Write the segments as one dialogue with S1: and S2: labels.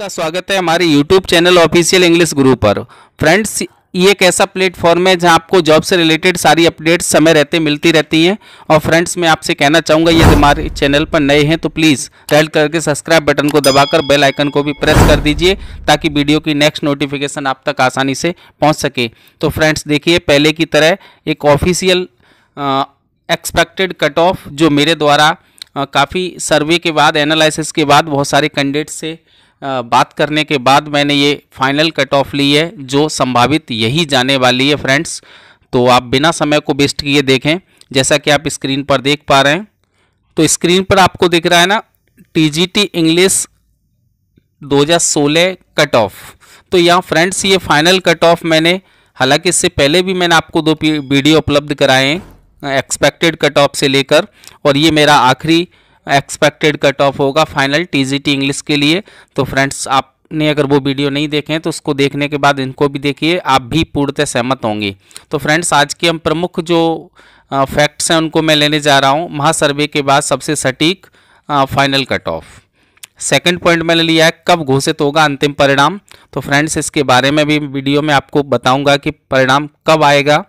S1: आपका स्वागत है हमारे YouTube चैनल ऑफिशियल इंग्लिश गुरु पर फ्रेंड्स ये एक ऐसा प्लेटफॉर्म है जहाँ आपको जॉब से रिलेटेड सारी अपडेट्स समय रहते मिलती रहती हैं और फ्रेंड्स मैं आपसे कहना चाहूँगा यदि हमारे चैनल पर नए हैं तो प्लीज़ रेड करके सब्सक्राइब बटन को दबाकर बेल आइकन को भी प्रेस कर दीजिए ताकि वीडियो की नेक्स्ट नोटिफिकेशन आप तक आसानी से पहुँच सके तो फ्रेंड्स देखिए पहले की तरह एक ऑफिशियल एक्सपेक्टेड कट ऑफ जो मेरे द्वारा काफ़ी सर्वे के बाद एनालिसिस के बाद बहुत सारे कैंडिडेट्स से बात करने के बाद मैंने ये फाइनल कट ऑफ ली है जो संभावित यही जाने वाली है फ्रेंड्स तो आप बिना समय को वेस्ट किए देखें जैसा कि आप स्क्रीन पर देख पा रहे हैं तो स्क्रीन पर आपको दिख रहा है ना टीजीटी इंग्लिश 2016 कट ऑफ तो यहाँ फ्रेंड्स ये फाइनल कट ऑफ मैंने हालांकि इससे पहले भी मैंने आपको दो वीडियो उपलब्ध कराए हैं एक्सपेक्टेड कट ऑफ से लेकर और ये मेरा आखिरी एक्सपेक्टेड कट ऑफ होगा फाइनल टीजीटी इंग्लिश के लिए तो फ्रेंड्स आप ने अगर वो वीडियो नहीं देखें तो उसको देखने के बाद इनको भी देखिए आप भी पूर्णतः सहमत होंगे तो फ्रेंड्स आज के हम प्रमुख जो फैक्ट्स हैं उनको मैं लेने जा रहा हूँ महासर्वे के बाद सबसे सटीक final cut off second point मैंने लिया है कब घोषित होगा अंतिम परिणाम तो फ्रेंड्स इसके बारे में भी वीडियो में आपको बताऊंगा कि परिणाम कब आएगा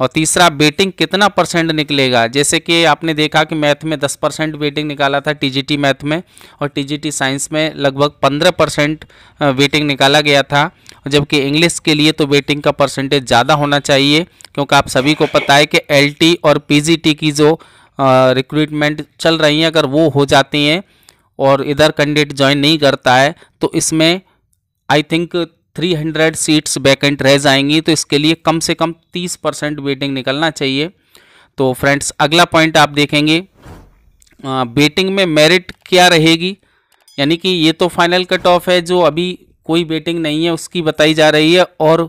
S1: और तीसरा बेटिंग कितना परसेंट निकलेगा जैसे कि आपने देखा कि मैथ में 10 परसेंट वेटिंग निकाला था टीजीटी मैथ में और टीजीटी साइंस में लगभग 15 परसेंट वेटिंग निकाला गया था जबकि इंग्लिश के लिए तो वेटिंग का परसेंटेज ज़्यादा होना चाहिए क्योंकि आप सभी को पता है कि एल और पी की जो रिक्रूटमेंट चल रही हैं अगर वो हो जाती हैं और इधर कैंडिडेट ज्वाइन नहीं करता है तो इसमें आई थिंक 300 सीट्स वैकेंट रह जाएंगी तो इसके लिए कम से कम 30 परसेंट वेटिंग निकलना चाहिए तो फ्रेंड्स अगला पॉइंट आप देखेंगे वेटिंग में मेरिट क्या रहेगी यानी कि ये तो फाइनल कट ऑफ है जो अभी कोई वेटिंग नहीं है उसकी बताई जा रही है और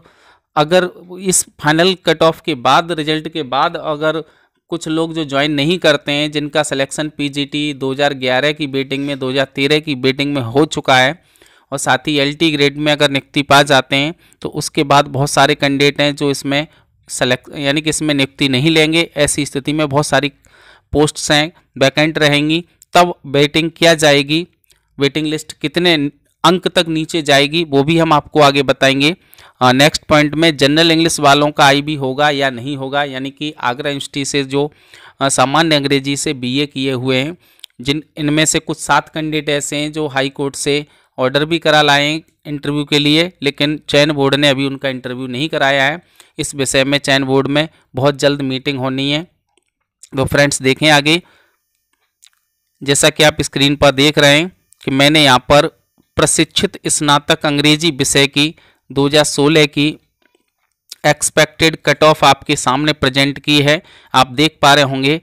S1: अगर इस फाइनल कट ऑफ के बाद रिजल्ट के बाद अगर कुछ लोग जो ज्वाइन नहीं करते हैं जिनका सिलेक्शन पीजीटी 2011 की बेटिंग में 2013 की बेटिंग में हो चुका है और साथ ही एल ग्रेड में अगर नियुक्ति पा जाते हैं तो उसके बाद बहुत सारे कैंडिडेट हैं जो इसमें सेलेक्ट यानी कि इसमें नियुक्ति नहीं लेंगे ऐसी स्थिति में बहुत सारी पोस्ट्स हैं वैकेंट रहेंगी तब वेटिंग क्या जाएगी वेटिंग लिस्ट कितने अंक तक नीचे जाएगी वो भी हम आपको आगे बताएंगे नेक्स्ट पॉइंट में जनरल इंग्लिश वालों का आईबी होगा या नहीं होगा यानी कि आगरा यूनिवर्सिटी से जो सामान्य अंग्रेजी से बीए किए हुए हैं जिन इनमें से कुछ सात कैंडिडेट ऐसे हैं जो हाई कोर्ट से ऑर्डर भी करा लाए इंटरव्यू के लिए लेकिन चयन बोर्ड ने अभी उनका इंटरव्यू नहीं कराया है इस विषय में चयन बोर्ड में बहुत जल्द मीटिंग होनी है तो फ्रेंड्स देखें आगे जैसा कि आप स्क्रीन पर देख रहे हैं कि मैंने यहाँ पर प्रशिक्षित स्नातक अंग्रेजी विषय की 2016 की एक्सपेक्टेड कट ऑफ आपके सामने प्रेजेंट की है आप देख पा रहे होंगे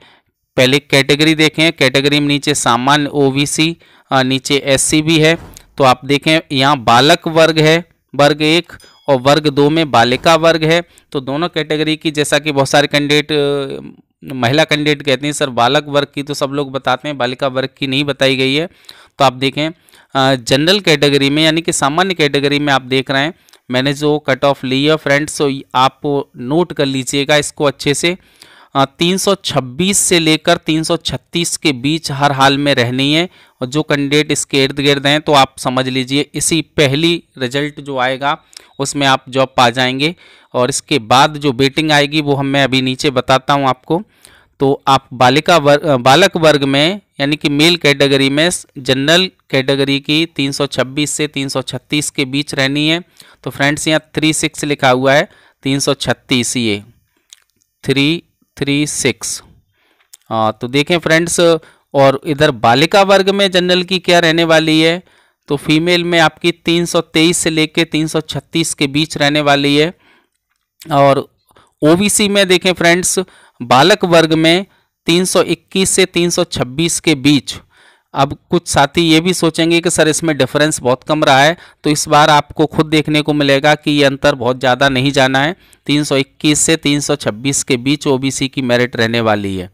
S1: पहले कैटेगरी देखें कैटेगरी में नीचे सामान्य ओबीसी नीचे एससी भी है तो आप देखें यहाँ बालक वर्ग है वर्ग एक और वर्ग दो में बालिका वर्ग है तो दोनों कैटेगरी की जैसा कि बहुत सारे कैंडिडेट महिला कैंडिडेट कहते हैं सर बालक वर्ग की तो सब लोग बताते हैं बालिका वर्ग की नहीं बताई गई है तो आप देखें जनरल कैटेगरी में यानी कि सामान्य कैटेगरी में आप देख रहे हैं मैंने जो कट ऑफ ली है फ्रेंड्स तो आप नोट कर लीजिएगा इसको अच्छे से तीन से लेकर तीन के बीच हर हाल में रहनी है और जो कैंडिडेट इसके इर्द गिर्द हैं तो आप समझ लीजिए इसी पहली रिजल्ट जो आएगा उसमें आप जॉब पा जाएंगे और इसके बाद जो बेटिंग आएगी वो हम मैं अभी नीचे बताता हूँ आपको तो आप बालिका वर्ग बालक वर्ग में यानी कि मेल कैटेगरी में जनरल कैटेगरी की 326 से 336 के बीच रहनी है तो फ्रेंड्स यहाँ थ्री सिक्स लिखा हुआ है 336 ये थ्री थ्री सिक्स तो देखें फ्रेंड्स और इधर बालिका वर्ग में जनरल की क्या रहने वाली है तो फीमेल में आपकी 323 से लेके 336 के बीच रहने वाली है और ओबीसी में देखें फ्रेंड्स बालक वर्ग में 321 से 326 के बीच अब कुछ साथी ये भी सोचेंगे कि सर इसमें डिफरेंस बहुत कम रहा है तो इस बार आपको खुद देखने को मिलेगा कि ये अंतर बहुत ज़्यादा नहीं जाना है 321 से 326 के बीच ओबीसी की मेरिट रहने वाली है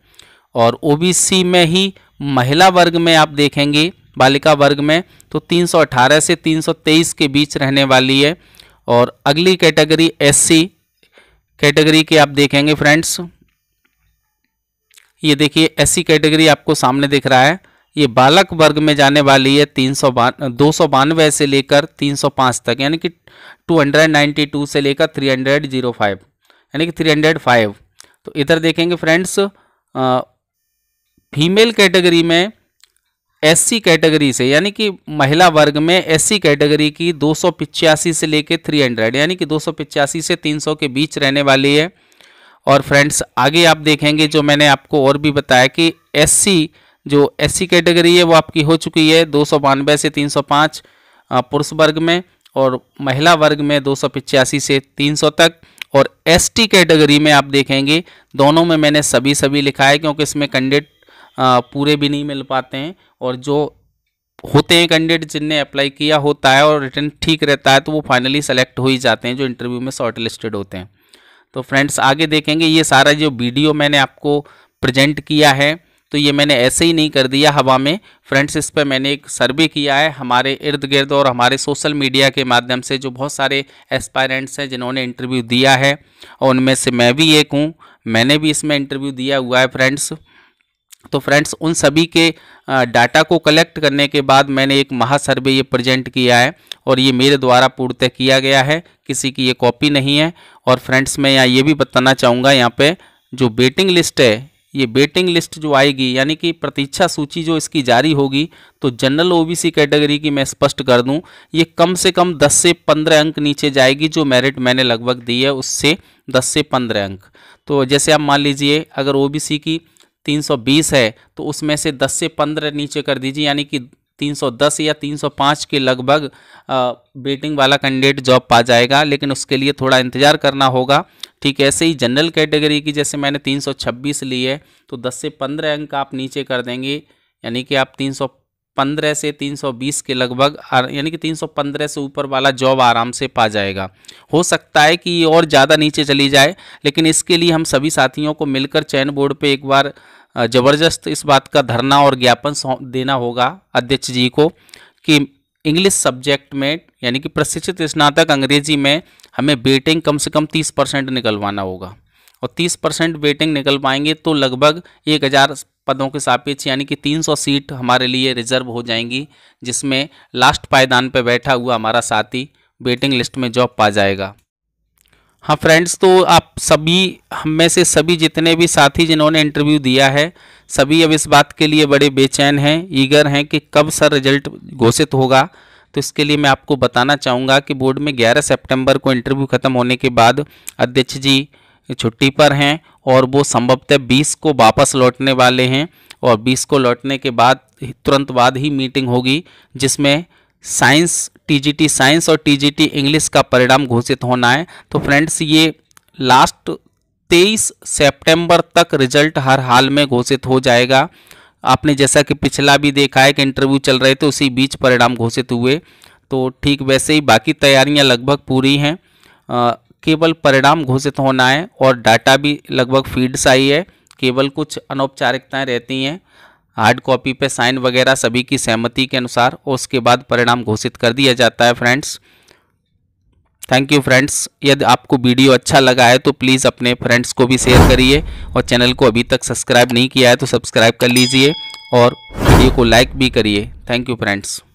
S1: और ओबीसी में ही महिला वर्ग में आप देखेंगे बालिका वर्ग में तो 318 से 323 के बीच रहने वाली है और अगली कैटेगरी एससी कैटेगरी के आप देखेंगे फ्रेंड्स ये देखिए एससी कैटेगरी आपको सामने दिख रहा है ये बालक वर्ग में जाने वाली है तीन सौ दो सौ बानवे से लेकर तीन सौ तक यानी कि टू हंड्रेड नाइन्टी टू से लेकर थ्री हंड्रेड जीरो फाइव यानी कि थ्री हंड्रेड फाइव तो इधर देखेंगे फ्रेंड्स फीमेल कैटेगरी में एससी कैटेगरी से यानी कि महिला वर्ग में एससी कैटेगरी की दो से लेकर 300 यानी कि दो से 300 के बीच रहने वाली है और फ्रेंड्स आगे आप देखेंगे जो मैंने आपको और भी बताया कि एससी जो एससी कैटेगरी है वो आपकी हो चुकी है दो से 305 पुरुष वर्ग में और महिला वर्ग में दो से 300 तक और एसटी कैटेगरी में आप देखेंगे दोनों में मैंने सभी सभी लिखा है क्योंकि इसमें कैंडिडेट पूरे भी नहीं मिल पाते हैं और जो होते हैं कैंडिडेट जिनने अप्लाई किया होता है और रिटर्न ठीक रहता है तो वो फाइनली सेलेक्ट हो ही जाते हैं जो इंटरव्यू में शॉर्ट लिस्टेड होते हैं तो फ्रेंड्स आगे देखेंगे ये सारा जो वीडियो मैंने आपको प्रेजेंट किया है तो ये मैंने ऐसे ही नहीं कर दिया हवा में फ्रेंड्स इस पर मैंने एक सर्वे किया है हमारे इर्द गिर्द और हमारे सोशल मीडिया के माध्यम से जो बहुत सारे एस्पायरेंट्स हैं जिन्होंने इंटरव्यू दिया है और उनमें से मैं भी एक हूँ मैंने भी इसमें इंटरव्यू दिया हुआ है फ्रेंड्स तो फ्रेंड्स उन सभी के डाटा को कलेक्ट करने के बाद मैंने एक महासर्वे ये प्रेजेंट किया है और ये मेरे द्वारा पूर्णतः किया गया है किसी की ये कॉपी नहीं है और फ्रेंड्स मैं यहाँ ये भी बताना चाहूँगा यहाँ पे जो बेटिंग लिस्ट है ये बेटिंग लिस्ट जो आएगी यानी कि प्रतीक्षा सूची जो इसकी जारी होगी तो जनरल ओबीसी कैटेगरी की मैं स्पष्ट कर दूं ये कम से कम 10 से 15 अंक नीचे जाएगी जो मेरिट मैंने लगभग दी है उससे 10 से 15 अंक तो जैसे आप मान लीजिए अगर ओबीसी की 320 है तो उसमें से 10 से 15 नीचे कर दीजिए यानी कि 310 या 305 के लगभग बेटिंग वाला कैंडिडेट जॉब पा जाएगा लेकिन उसके लिए थोड़ा इंतज़ार करना होगा ठीक ऐसे ही जनरल कैटेगरी की जैसे मैंने 326 ली है तो 10 से 15 अंक आप नीचे कर देंगे यानी कि आप तीन पंद्रह से तीन सौ बीस के लगभग यानी कि तीन सौ पंद्रह से ऊपर वाला जॉब आराम से पा जाएगा हो सकता है कि और ज़्यादा नीचे चली जाए लेकिन इसके लिए हम सभी साथियों को मिलकर चयन बोर्ड पर एक बार ज़बरदस्त इस बात का धरना और ज्ञापन देना होगा अध्यक्ष जी को कि इंग्लिश सब्जेक्ट में यानी कि प्रशिक्षित स्नातक अंग्रेजी में हमें बेटिंग कम से कम तीस परसेंट निकलवाना होगा और तीस परसेंट बेटिंग निकल पाएंगे तो लगभग एक हज़ार पदों के सापेक्ष यानी कि 300 सीट हमारे लिए रिजर्व हो जाएंगी जिसमें लास्ट पायदान पर बैठा हुआ हमारा साथी वेटिंग लिस्ट में जॉब पा जाएगा हाँ फ्रेंड्स तो आप सभी हम में से सभी जितने भी साथी जिन्होंने इंटरव्यू दिया है सभी अब इस बात के लिए बड़े बेचैन हैं ईगर हैं कि कब सर रिजल्ट घोषित होगा तो इसके लिए मैं आपको बताना चाहूँगा कि बोर्ड में 11 सितंबर को इंटरव्यू ख़त्म होने के बाद अध्यक्ष जी छुट्टी पर हैं और वो संभवतः बीस को वापस लौटने वाले हैं और बीस को लौटने के बाद तुरंत बाद ही मीटिंग होगी जिसमें साइंस टीजीटी साइंस और टीजीटी इंग्लिश का परिणाम घोषित होना है तो फ्रेंड्स ये लास्ट 23 सितंबर तक रिजल्ट हर हाल में घोषित हो जाएगा आपने जैसा कि पिछला भी देखा है कि इंटरव्यू चल रहे थे उसी बीच परिणाम घोषित हुए तो ठीक वैसे ही बाकी तैयारियां लगभग पूरी हैं केवल परिणाम घोषित होना है और डाटा भी लगभग फीड सा ही है केवल कुछ अनौपचारिकताएं रहती हैं हार्ड कॉपी पे साइन वगैरह सभी की सहमति के अनुसार और उसके बाद परिणाम घोषित कर दिया जाता है फ्रेंड्स थैंक यू फ्रेंड्स यदि आपको वीडियो अच्छा लगा है तो प्लीज़ अपने फ्रेंड्स को भी शेयर करिए और चैनल को अभी तक सब्सक्राइब नहीं किया है तो सब्सक्राइब कर लीजिए और वीडियो को लाइक भी करिए थैंक यू फ्रेंड्स